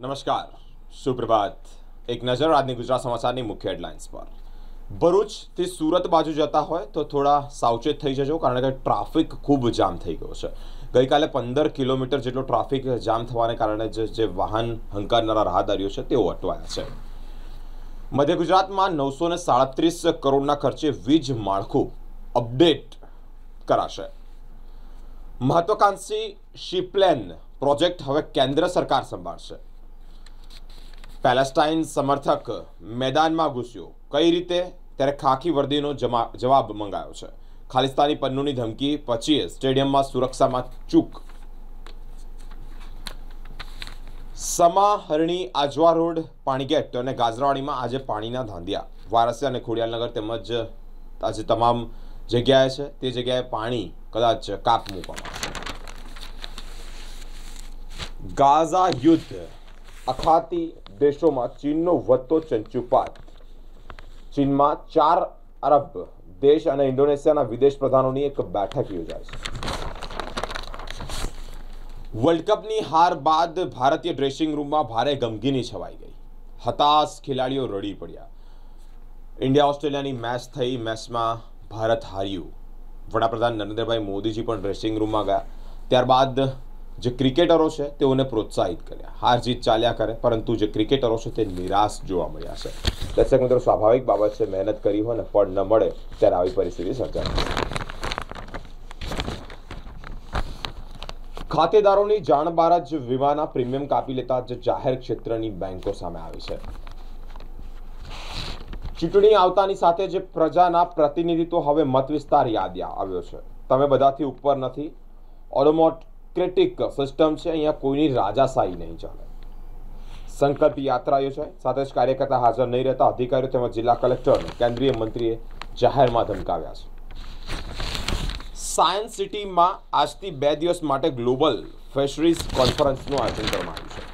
નમસ્કાર સુપ્રભાત એક નજર આજની ગુજરાત સમાચારની મુખ્ય હેડલાઇન્સ પર ભરૂચથી સુરત બાજુ જતા હોય તો થોડા સાવચેત થઈ જજો કારણ કે ટ્રાફિક ખૂબ જામ થઈ ગયો છે ગઈકાલે પંદર કિલોમીટર જેટલો ટ્રાફિક જામ થવાને કારણે જે વાહન હંકારનારા રાહદારીઓ છે તેઓ અટવાયા છે મધ્ય ગુજરાતમાં નવસો ને સાડત્રીસ કરોડના ખર્ચે વીજ માળખું અપડેટ કરાશે મહત્વાકાંક્ષી શિપલેન પ્રોજેક્ટ હવે કેન્દ્ર સરકાર સંભાળશે પેલેસ્ટાઇન સમર્થક મેદાનમાં ઘૂસ્યો કઈ રીતે ત્યારે ખાખી વર્દીનો જવાબ મંગાયો છે ખાલિસ્તાની પન્નુની ધમકી પછી સ્ટેડિયમમાં સુરક્ષામાં ચૂક સમાહરણી આજવા રોડ પાણીગેટ અને ગાજરાવાડીમાં આજે પાણીના ધાંધિયા વારસિયા અને ખોડિયાલનગર તેમજ આજે તમામ જગ્યાએ છે તે જગ્યાએ પાણી કદાચ કાપ મૂકવામાં ગાઝા યુદ્ધ અખાતી દેશોમાં ચીનનો વધતો ચંચુપાત ચીનમાં ચાર અરબ દેશ અને ઇન્ડોનેશિયાના વિદેશ પ્રધાનોની એક બેઠક યોજાય છે વર્લ્ડ કપની હાર બાદ ભારતીય ડ્રેસિંગ રૂમમાં ભારે ગમગીની છવાઈ ગઈ હતાશ ખેલાડીઓ રડી પડ્યા ઇન્ડિયા ઓસ્ટ્રેલિયાની મેચ થઈ મેચમાં ભારત હાર્યું વડાપ્રધાન નરેન્દ્રભાઈ મોદીજી પણ ડ્રેસિંગ રૂમમાં ગયા ત્યારબાદ જે ક્રિકેટરો છે તેઓને પ્રોત્સાહિત કર્યા હાર જીત ચાલ્યા કરે પરંતુ જે ક્રિકેટરો છે તે નિરાશ જોવા મળ્યા છે દર્શક મિત્રો સ્વાભાવિક બાબત છે મહેનત કરી હોય ને પણ ન મળે ત્યારે આવી પરિસ્થિતિ સર્જાય ખાતેદારોની જાણ બહાર જ વીમાના પ્રીમિયમ કાપી લેતા જે જાહેર ક્ષેત્રની બેંકો સામે આવી છે ચૂંટણી આવતાની સાથે જે પ્રજાના પ્રતિનિધિત્વ હવે મત વિસ્તાર યાદ આવ્યો છે તમે બધાથી ઉપર નથી ઓડોમોટ ક્રિટિક સિસ્ટમ છે અહીંયા કોઈની રાજાશાહી નહીં ચાલે સંકલ્પ યાત્રા યોજાય સાથે જ કાર્યકર્તા હાજર નહીં રહેતા અધિકારીઓ તેમજ જિલ્લા કલેક્ટરને કેન્દ્રીય મંત્રીએ જાહેરમાં ધમકાવ્યા છે સાયન્સ સિટીમાં આજથી બે દિવસ માટે ગ્લોબલ ફિશરીઝ કોન્ફરન્સનું આયોજન કરવામાં આવ્યું છે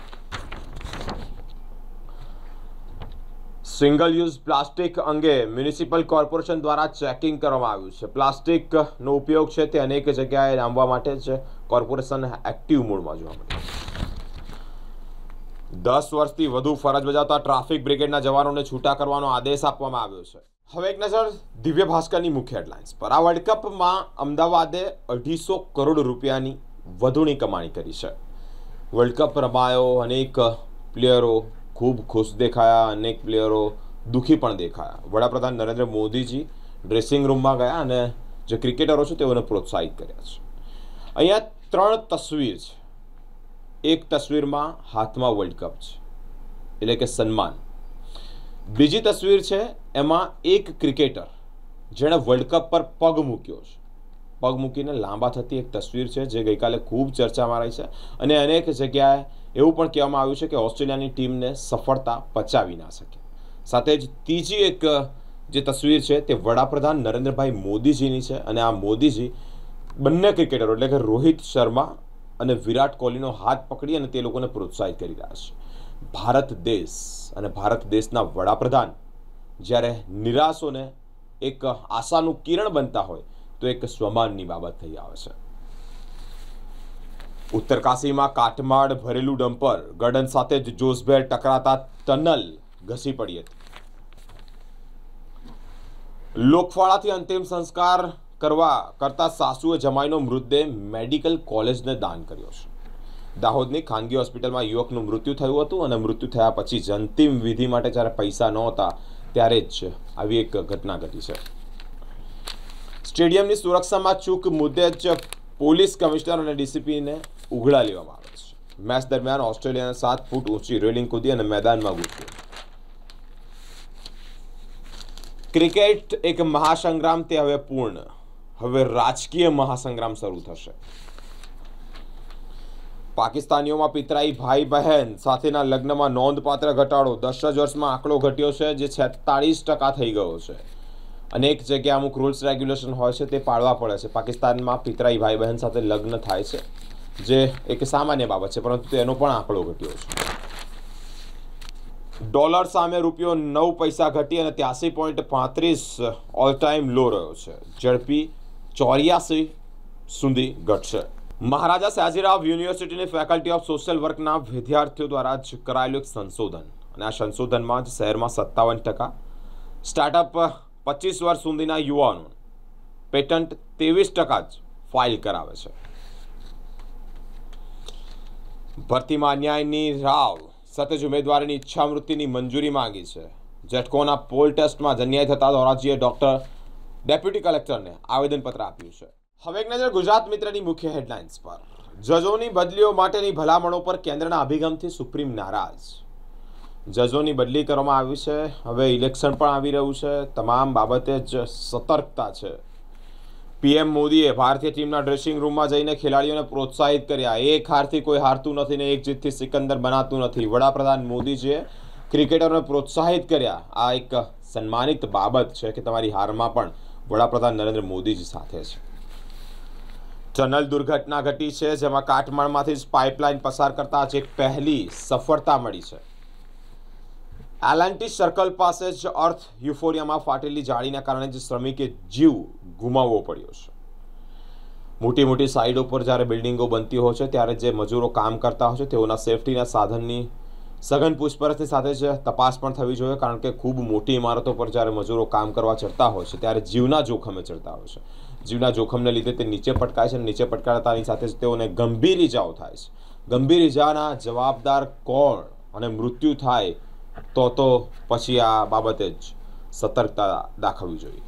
સિંગલ યુઝ પ્લાસ્ટિક અંગે મ્યુનિસિપલ કોર્પોરેશન દ્વારા ચેકિંગ કરવામાં આવ્યું છે પ્લાસ્ટિકનો ઉપયોગ છે તે અનેક જગ્યાએ નામવા માટે છે કોર્પોરેશન એક્ટિવ મોડમાં જોવા મળ્યું દસ વર્ષથી વધુ ફરજ બજાવતા ટ્રાફિક બ્રિગેડના જવાનોને છૂટા કરવાનો આદેશ આપવામાં આવ્યો છે હવે એક નજર દિવ્ય ભાસ્કરની મુખ્ય હેડલાઇન્સ પર આ વર્લ્ડ કપમાં અમદાવાદે અઢીસો કરોડ રૂપિયાની વધુની કમાણી કરી છે વર્લ્ડ કપ રમાયો અનેક પ્લેયરો ખૂબ ખુશ દેખાયા અનેક પ્લેયરો દુઃખી પણ દેખાયા વડાપ્રધાન નરેન્દ્ર મોદીજી ડ્રેસિંગ રૂમમાં ગયા અને જે ક્રિકેટરો છે તેઓને પ્રોત્સાહિત કર્યા છે અહીંયા ત્રણ તસવીર છે એક તસવીરમાં હાથમાં વર્લ્ડ કપ છે એટલે કે સન્માન બીજી તસવીર છે એમાં એક ક્રિકેટર જેણે વર્લ્ડ કપ પર પગ મૂક્યો છે પગ મૂકીને લાંબા થતી એક તસવીર છે જે ગઈકાલે ખૂબ ચર્ચામાં રહી છે અને અનેક જગ્યાએ એવું પણ કહેવામાં આવ્યું છે કે ઓસ્ટ્રેલિયાની ટીમને સફળતા પચાવી ના શકે સાથે જ ત્રીજી એક જે તસવીર છે તે વડાપ્રધાન નરેન્દ્રભાઈ મોદીજીની છે અને આ મોદીજી બંને ક્રિકેટરો એટલે કે રોહિત શર્મા અને વિરાટ કોહલીનો હાથ પકડી અને તે લોકોને પ્રોત્સાહિત કરી રહ્યા છે ભારત દેશ અને ભારત દેશના વડાપ્રધાન જ્યારે નિરાશોને એક આશાનું કિરણ બનતા હોય તો એક સ્વમાનની બાબત થઈ આવે છે ઉત્તરકાશીમાં કાટમાળ ભરેલું ડમ્પર ગર્ડન સાથે જ જોશભેર ટકરાતા ટનલ ઘસી પડી હતી લોકવાળાથી અંતિમ સંસ્કાર કરવા કરતા સાસુએ જમાઈનો મૃતદેહ મેડિકલ કોલેજને દાન કર્યો છે દાહોદની ખાનગી હોસ્પિટલમાં યુવકનું મૃત્યુ થયું હતું અને મૃત્યુ થયા પછી જ અંતિમ વિધિ માટે જ્યારે પૈસા નહોતા ત્યારે જ આવી એક ઘટના ઘટી છે સ્ટેડિયમની સુરક્ષામાં ચૂક મુદ્દે જ પોલીસ કમિશનર અને ડીસીપીને ઉઘડા લેવામાં આવે છે મેચ દરમિયાન ઓસ્ટ્રેલિયાને સાત ફૂટ ઊંચી રેલિંગ કૂદી અને મેદાનમાં ગુજરી ક્રિકેટ એક મહાસંગ્રામ તે હવે પૂર્ણ હવે રાજકીય મહાસંગ્રામ શરૂ થશે પાકિસ્તાનીઓમાં પિતરાઈ ભાઈ બહેન સાથેના લગ્નમાં નોંધપાત્ર ઘટાડો દસ જ વર્ષમાં આંકડો ઘટ્યો છે જે છેતાળીસ ટકા થઈ ગયો છે અનેક જગ્યાએ અમુક રૂલ્સ રેગ્યુલેશન હોય છે તે પાળવા પડે છે પાકિસ્તાનમાં પિતરાઈ ભાઈ બહેન સાથે લગ્ન થાય છે જે એક સામાન્ય બાબત છે પરંતુ એનો પણ આંકડો ઘટ્યો છે ડોલર સામે રૂપિયો નવ પૈસા ઘટી અને ત્યાસી પોઈન્ટ પાંત્રીસ ઓલ ટાઈમ લો રહ્યો છે ઝડપી ચોર્યાસી સુધી ઘટશે મહારાજા સાજીરાવ યુનિવર્સિટીની ફેકલ્ટી ઓફ સોશિયલ વર્કના વિદ્યાર્થીઓ દ્વારા જ કરાયેલું એક સંશોધન અને આ સંશોધનમાં જ શહેરમાં સત્તાવન ટકા સ્ટાર્ટઅપ પચીસ વર્ષ સુધીના યુવાનો પેટન્ટ ત્રેવીસ ટકા જ ફાઇલ કરાવે છે ભરતીમાં અન્યાયની રાવ જ ઉમેદવારીની ઈચ્છા મૃત્યુની મંજૂરી માંગી છે જેટકોના પોલ ટેસ્ટમાં અન્યાય થતાં ધોરાજીએ ડોક્ટર ડેપ્યુટી કલેક્ટરને આવેદનપત્ર આપ્યું છે હવે એક નજર ગુજરાત મિત્રની મુખ્ય હેડલાઇન્સ પર જજોની બદલીઓ માટેની ભલામણો પર કેન્દ્રના અભિગમથી સુપ્રીમ નારાજ જજોની બદલી કરવામાં આવી છે હવે ઇલેક્શન પણ આવી રહ્યું છે તમામ બાબતે જ સતર્કતા છે પીએમ મોદીએ ભારતીય ટીમના ડ્રેસિંગ રૂમમાં જઈને ખેલાડીઓને પ્રોત્સાહિત કર્યા એક હારથી કોઈ હારતું નથી ને એક જીતથી સિકંદર બનાતું નથી વડાપ્રધાન મોદીજીએ ક્રિકેટરોને પ્રોત્સાહિત કર્યા આ એક સન્માનિત બાબત છે કે તમારી હારમાં પણ વડાપ્રધાન નરેન્દ્ર મોદીજી સાથે છે ટનલ દુર્ઘટના ઘટી છે જેમાં કાટમાળમાંથી જ પાઇપલાઇન પસાર કરતા એક પહેલી સફળતા મળી છે એલાન્ટિસ સર્કલ પાસે જ અર્થ યુફોરિયામાં ફાટેલી જાળીના કારણે જ શ્રમિકે જીવ ગુમાવવો પડ્યો છે મોટી મોટી સાઇડો પર જ્યારે બિલ્ડિંગો બનતી હોય છે ત્યારે જે મજૂરો કામ કરતા હોય છે તેઓના સેફટીના સાધનની સઘન પૂછપરછની સાથે જ તપાસ પણ થવી જોઈએ કારણ કે ખૂબ મોટી ઇમારતો પર જ્યારે મજૂરો કામ કરવા ચડતા હોય છે ત્યારે જીવના જોખમે ચડતા હોય છે જીવના જોખમને લીધે તે નીચે પટકાય છે અને નીચે પટકાતાની સાથે જ તેઓને ગંભીર ઇજાઓ થાય છે ગંભીર ઇજાના જવાબદાર કોણ અને મૃત્યુ થાય તો તો પછી આ બાબતે જ સતર્કતા દાખવવી જોઈએ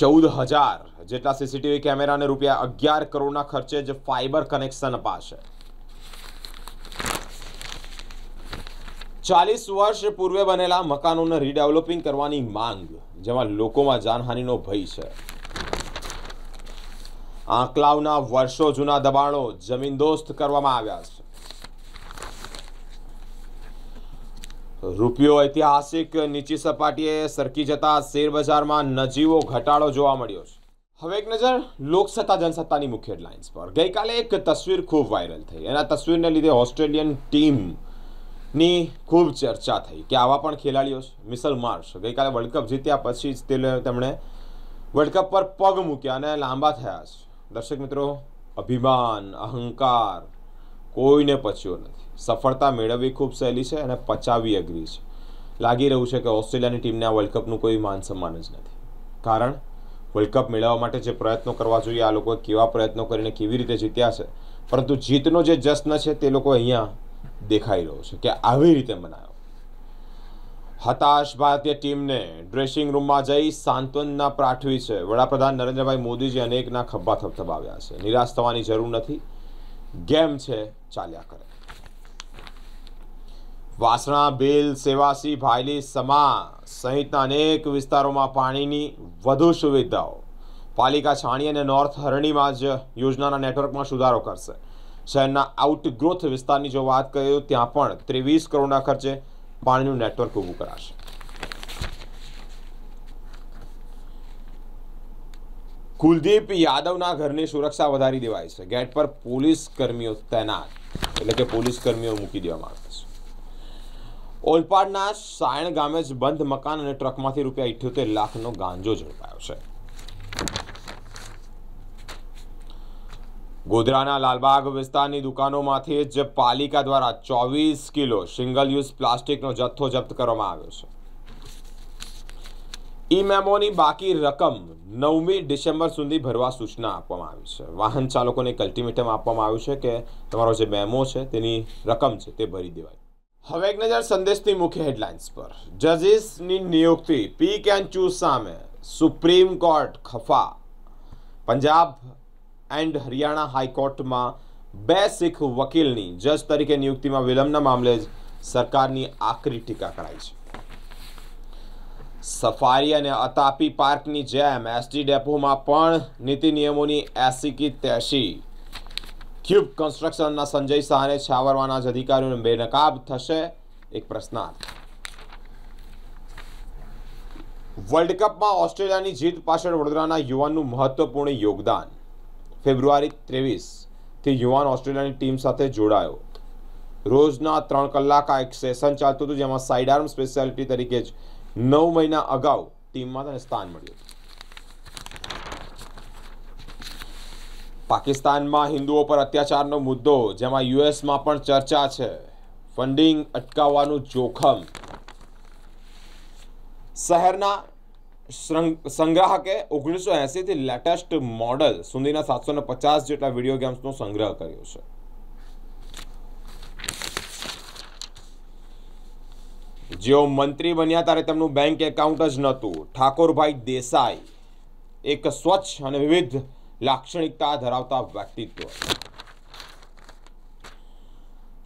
ચૌદ હજાર જેટલા સીસીટીવી કેમેરાને રૂપિયા અગિયાર કરોડના ખર્ચે જ ફાઇબર કનેક્શન અપાશે ચાલીસ વર્ષ પૂર્વે બનેલા મકાનોને રીડેવલપિંગ કરવાની માંગ જેમાં લોકોમાં જાનહાનિનો ભય છે આંકલાવના વર્ષો જૂના દબાણો જમીનદોસ્ત કરવામાં આવ્યા છે રૂપિયો ઐતિહાસિક નીચી સપાટીએ સરકી જતા શેરબજારમાં નજીવો ઘટાડો જોવા મળ્યો છે હવે એક નજર લોકસત્તા જનસત્તાની મુખ્ય હેડલાઇન્સ પર ગઈકાલે એક તસવીર ખૂબ વાયરલ થઈ એના તસવીરને લીધે ઓસ્ટ્રેલિયન ટીમની ખૂબ ચર્ચા થઈ કે આવા પણ ખેલાડીઓ છે મિસલ માર્શ ગઈકાલે વર્લ્ડ કપ જીત્યા પછી જ તેમણે વર્લ્ડ કપ પર પગ મૂક્યા અને લાંબા થયા છે દર્શક મિત્રો અભિમાન અહંકાર કોઈને પચ્યો નથી સફળતા મેળવવી ખૂબ સહેલી છે અને પચાવવી અઘરી છે લાગી રહ્યું છે કે ઓસ્ટ્રેલિયાની ટીમને આ વર્લ્ડ કપનું કોઈ માન સન્માન જ નથી કારણ વર્લ્ડ કપ મેળવવા માટે જે પ્રયત્નો કરવા જોઈએ આ લોકોએ કેવા પ્રયત્નો કરીને કેવી રીતે જીત્યા છે પરંતુ જીતનો જે જશ્ન છે તે લોકો અહીંયા દેખાઈ રહ્યો છે કે આવી રીતે મનાયો હતાશ ભારતીય ટીમને ડ્રેસિંગ રૂમમાં જઈ સાંત્વનના પાઠવી છે વડાપ્રધાન નરેન્દ્રભાઈ મોદીજી અનેકના ખભા થપથપાવ્યા છે નિરાશ થવાની જરૂર નથી ગેમ છે ચાલ્યા કરે વાસણા ભીલ સેવાસી ભાયલી સમા સહિતના અનેક વિસ્તારોમાં પાણીની વધુ સુવિધાઓ પાલિકા છાણી અને નોર્થ હરણીમાં જ યોજનાના નેટવર્કમાં સુધારો કરશે શહેરના આઉટગ્રોથ વિસ્તારની જો વાત કરીએ તો ત્યાં પણ ત્રેવીસ કરોડના ખર્ચે પાણીનું નેટવર્ક ઊભું કરાશે કુલદીપ યાદવના ઘરની સુરક્ષા વધારી દેવાય છે ગેટ પર પોલીસ કર્મીઓ તૈનાત એટલે કે પોલીસ કર્મીઓ મૂકી દેવામાં આવે છે ઓલપાડના સાયણ ગામે જ બંધ મકાન અને ટ્રકમાંથી રૂપિયા ઇઠ્યોતેર લાખનો ગાંજો ઝડપાયો છે ગોધરાના લાલબાગ વિસ્તારની દુકાનોમાંથી જ પાલિકા દ્વારા ચોવીસ કિલો સિંગલ યુઝ પ્લાસ્ટિકનો જથ્થો જપ્ત કરવામાં આવ્યો છે ઈ મેમોની બાકી રકમ નવમી ડિસેમ્બર સુધી ભરવા સૂચના આપવામાં આવી છે વાહન ચાલકોને એક અલ્ટિમેટમ આપવામાં આવ્યું છે કે તમારો જે મેમો છે તેની રકમ છે તે ભરી દેવાય હવે એક નજર સંદેશની મુખ્ય હેડલાઇન્સ પર જજીસની નિયુક્તિ પી કેન ચૂઝ સામે સુપ્રીમ કોર્ટ ખફા પંજાબ એન્ડ હરિયાણા હાઈકોર્ટમાં બે શીખ વકીલની જજ તરીકે નિયુક્તિમાં વિલંબના મામલે જ સરકારની આકરી ટીકા કરાઈ છે સફારી અને અતાપી પાર્કની જેમ એસટી ડેપોમાં પણ નીતિ નિયમોની એસી કી ત્યાસી ક્યુબ કન્સ્ટ્રક્શનના સંજય શાહને છાવરવાના જ અધિકારીઓને બેનકાબ થશે એક પ્રશ્નાર્થ વર્લ્ડ કપમાં ઓસ્ટ્રેલિયાની જીત પાછળ વડોદરાના યુવાનનું મહત્વપૂર્ણ યોગદાન ફેબ્રુઆરી ત્રેવીસથી યુવાન ઓસ્ટ્રેલિયાની ટીમ સાથે જોડાયો રોજના ત્રણ કલાક આ એક સેશન ચાલતું હતું જેમાં સાઇડ આર્મ સ્પેશિયાલિટી તરીકે જ નવ મહિના અગાઉ ટીમમાં તેને સ્થાન મળ્યું પાકિસ્તાનમાં હિન્દુઓ પર અત્યાચારનો મુદ્દો જેમાં યુએસમાં પણ ચર્ચા છે ફંડિંગ અટકાવવાનું જોખમ શહેરના સંગ્રાહકે ઓગણીસો એંસીથી લેટેસ્ટ મોડલ સુધીના સાતસો ને પચાસ જેટલા વિડીયો ગેમ્સનો સંગ્રહ કર્યો છે જેઓ મંત્રી બન્યા ત્યારે તેમનું બેંક એકાઉન્ટ જ નહોતું ઠાકોરભાઈ દેસાઈ એક સ્વચ્છ અને વિવિધ લાક્ષણિકતા ધરાવતા વ્યક્તિત્વ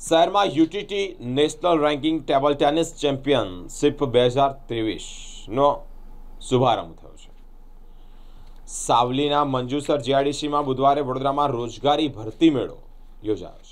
શહેરમાં UTT national ranking table tennis championship બે હજાર ત્રેવીસનો શુભારંભ થયો છે સાવલીના મંજુસર જીઆઈડીસીમાં બુધવારે વડોદરામાં રોજગારી ભરતી મેળો યોજાયો છે